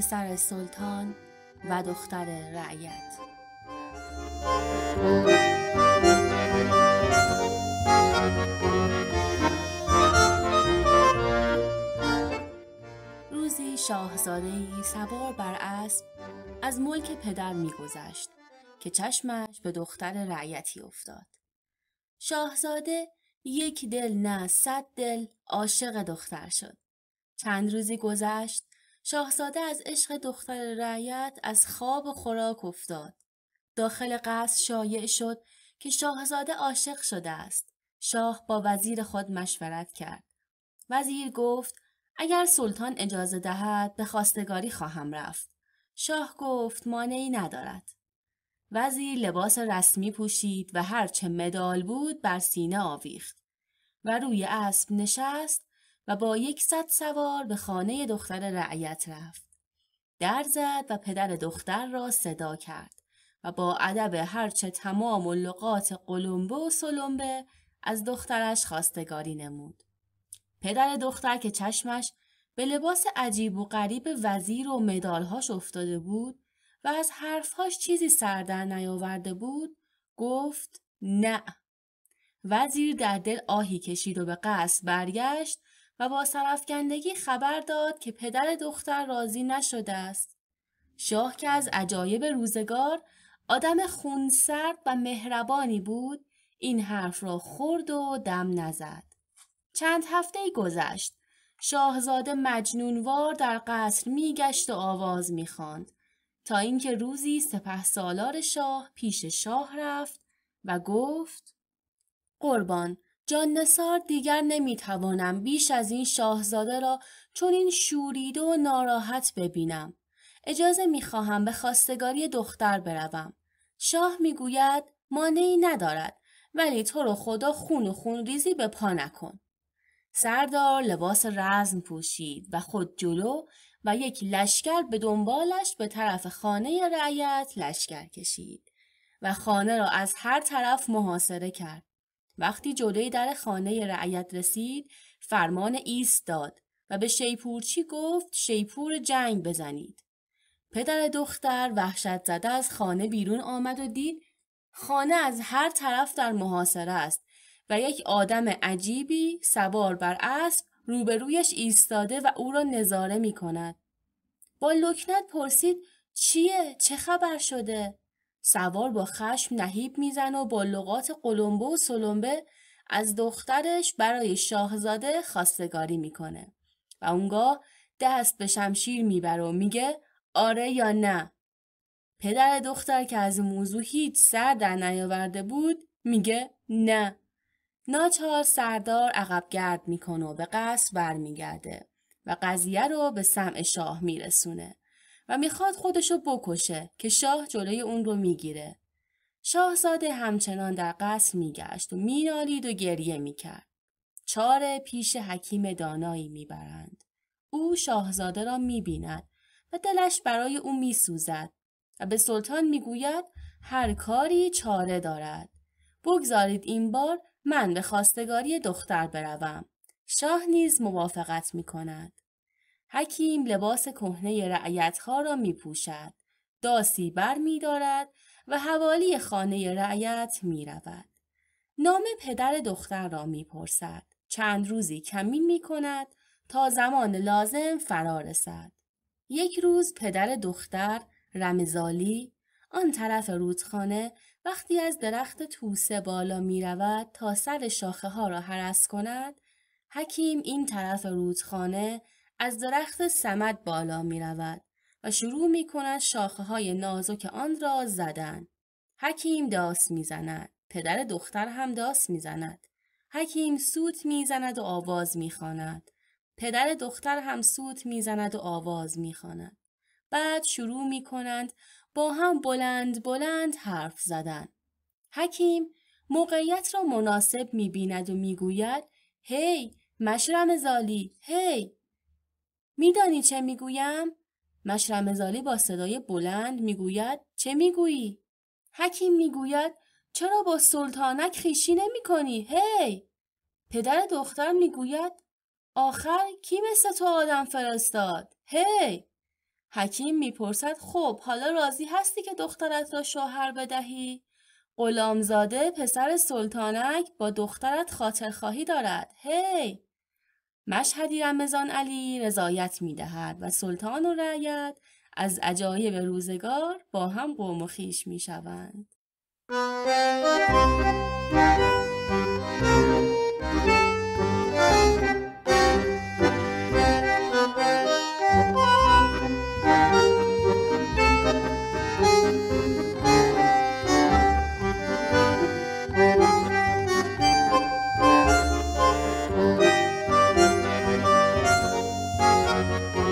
پسر سلطان و دختر رعیت روزی شاهزاده ای سوار بر اسب از ملک پدر میگذشت که چشمش به دختر رعیتی افتاد شاهزاده یک دل نه صد دل عاشق دختر شد چند روزی گذشت شاهزاده از عشق دختر رعیت از خواب و خوراک افتاد. داخل قصر شایع شد که شاهزاده عاشق شده است. شاه با وزیر خود مشورت کرد. وزیر گفت اگر سلطان اجازه دهد به خواستگاری خواهم رفت. شاه گفت مانعی ندارد. وزیر لباس رسمی پوشید و هرچه مدال بود بر سینه آویخت و روی اسب نشست و با یک صد سوار به خانه دختر رعیت رفت. در زد و پدر دختر را صدا کرد و با ادب هرچه تمام و لغات قلمبه و سلمبه از دخترش خواستگاری نمود. پدر دختر که چشمش به لباس عجیب و غریب وزیر و مدالهاش افتاده بود و از حرفهاش چیزی سردر نیاورده بود گفت نه وزیر در دل آهی کشید و به قصد برگشت و با سرفکندگی خبر داد که پدر دختر راضی نشده است. شاه که از عجایب روزگار آدم خونسرد و مهربانی بود این حرف را خورد و دم نزد. چند هفته گذشت. شاهزاده مجنونوار در قصر میگشت و آواز میخواند تا اینکه روزی سپه سالار شاه پیش شاه رفت و گفت قربان جان نسار دیگر نمیتوانم بیش از این شاهزاده را چون این شورید و ناراحت ببینم. اجازه میخواهم به خواستگاری دختر بروم. شاه میگوید مانعی ندارد ولی تو رو خدا خون و خون ریزی به پا نکن. سردار لباس رزم پوشید و خود جلو و یک لشکر به دنبالش به طرف خانه رعیت لشکر کشید و خانه را از هر طرف محاصره کرد. وقتی جلوی در خانه رعیت رسید فرمان ایست داد و به شیپورچی گفت شیپور جنگ بزنید. پدر دختر وحشت زده از خانه بیرون آمد و دید خانه از هر طرف در محاصره است و یک آدم عجیبی سوار بر اسب روبرویش ایستاده و او را نظاره می کند. با لکنت پرسید چیه؟ چه خبر شده؟ سوار با خشم نهیب میزنه و با لغات قلمبه و سلمبه از دخترش برای شاهزاده خواستگاری میکنه و اونگاه دست به شمشیر میبره و میگه آره یا نه پدر دختر که از موضوع هیچ سر در نیاورده بود میگه نه ناچار سردار عقب گرد میکنه و به قصر برمیگرده و قضیه رو به سمع شاه میرسونه و میخواد خودشو بکشه که شاه جلوی اون رو میگیره. شاهزاده همچنان در قصر میگشت و مینالید و گریه میکرد. چاره پیش حکیم دانایی میبرند. او شاهزاده را میبیند و دلش برای او میسوزد و به سلطان میگوید هر کاری چاره دارد. بگذارید این بار من به خواستگاری دختر بروم. شاه نیز موافقت میکند. حکیم لباس کهنه رعیتها را می پوشد. داسی بر می دارد و حوالی خانه رعیت می رود. نام پدر دختر را می پرسد. چند روزی کمی می کند تا زمان لازم فرا رسد. یک روز پدر دختر رمزالی آن طرف رودخانه وقتی از درخت توسه بالا می رود تا سر شاخه ها را حرس کند حکیم این طرف رودخانه از درخت سمت بالا می رود و شروع می کند شاخه های نازک آن را زدن. حکیم داس می زند. پدر دختر هم داس می زند. حکیم سوت می زند و آواز می خاند. پدر دختر هم سوت می زند و آواز می خاند. بعد شروع می کنند با هم بلند بلند حرف زدن. حکیم موقعیت را مناسب می بیند و می گوید هی hey, مشرم زالی هی hey! میدانی چه میگویم؟ مشرم زالی با صدای بلند میگوید چه میگویی؟ حکیم میگوید چرا با سلطانک خیشی نمی کنی؟ هی! پدر دختر میگوید آخر کی مثل تو آدم فرستاد؟ هی! حکیم میپرسد خب حالا راضی هستی که دخترت را شوهر بدهی؟ غلامزاده پسر سلطانک با دخترت خاطرخواهی دارد. هی! مشهدی رمضان علی رضایت می دهد و سلطان و رعیت از عجایب روزگار با هم قوم و خیش می شوند. Thank you.